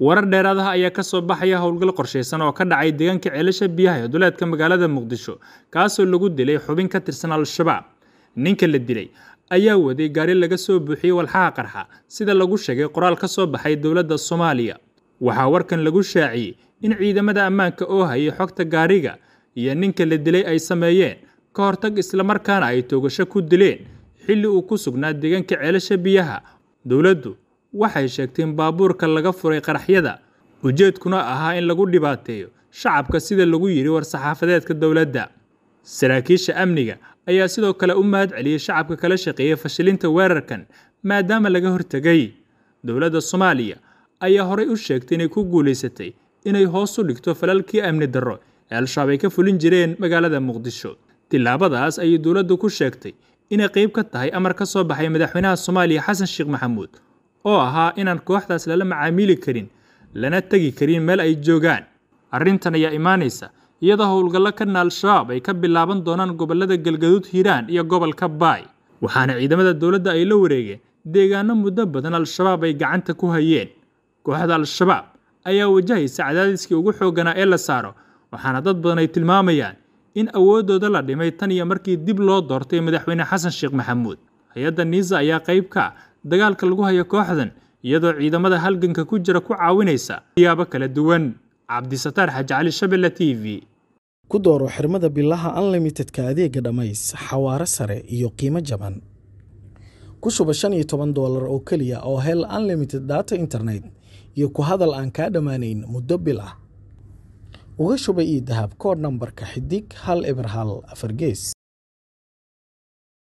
warar dheeraadaha ayaa ka soo baxaya howlgal qorshaysan oo ka dhacay deegaanka ceelasha biyaha ee duleedka magaalada muqdisho kaasoo lagu dilay xubin ka tirsan al-shabaab ninka la dilay ayaa waday gaari laga soo buuxiyey walxaha qarxa sida lagu sheegay qoraal ka soo baxay dowladda soomaaliya waxaa warkan lagu shaaciyey in ciidamada ammaanka oo hayay xogta gaariga iyo ninka la dilay ay sameeyeen ka hortag islamarkaana ay toogasho ku dileen xilli uu ku sugnaa deegaanka ceelasha biyaha dowladdu waxay sheegteen baabuurka laga furay qaraxyada ujeedkuna ahaa in lagu dhibaateeyo shacabka sida lagu yidhi war-saxaafadeedka dowladda saraakiisha amniga ayaa sidoo kale u mahad celiyey shacabka kala shaqeeyey fashilinta weerarkan maadaama laga hortegay dowladda soomaaliya ayaa horay u sheegtay inay ku guulaysatay inay hoos u dhigto falalkii amni darro ee al-shabaab ay ka fulin jireen magaalada muqdisho tillaabadaas ayay dowladdu ku sheegtay inay qayb ka tahay amar ka soo baxay madaxweynaha soomaaliya xasan sheekh maxamuud oo ahaa inaan kooxdaas lala macaamili karin lana tegi karin meel ay joogaan arrintan ayaa imaanaysa iyadoo howlgallo ka naalshabaab ay ka bilaaban doonaan gobollada galgaduud hiiraan iyo gobolka baay waxaana ciidamada dowladda ay la wareegeen deegaano muddo badan al-shabaab ay gacanta ku hayeen kooxda al-shabaab ayaa wajahaysa cadaadiskii ugu xooganaa ee la saaro waxaana dad badan ay tilmaamayaan in awooddooda la dhimay tan iyo markii dib loo doortay madaxweyne xasan sheekh maxamuud hay-adda niisa ayaa qayb ka ah dagaalka lagu hayo kooxdan iyadoo ciidamada halganka ku jira ku caawinaysa siyaabo kala duwan cabdisataar xaji cali shabelle t v ku dooro xirmada bilaha unlimitedka adeega dhammays xawaaro sare iyo qiimo jaban ku shuba shan iyo toban doolar oo keliya oo hel unlimited data internet iyo ku hadal aan kaa dhammaanayn muddo bil ah uga shuba io dahab koodh nambarka xidig hal eber hal afar